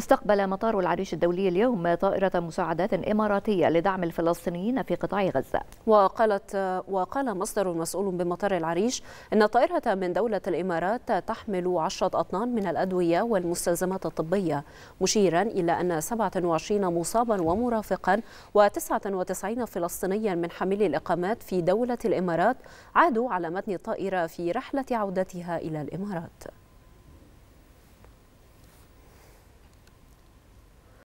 استقبل مطار العريش الدولي اليوم طائرة مساعدات إماراتية لدعم الفلسطينيين في قطاع غزة وقالت وقال مصدر مسؤول بمطار العريش أن طائرة من دولة الإمارات تحمل عشرة أطنان من الأدوية والمستلزمات الطبية مشيرا إلى أن 27 مصابا ومرافقا و99 فلسطينيا من حاملي الإقامات في دولة الإمارات عادوا على متن الطائرة في رحلة عودتها إلى الإمارات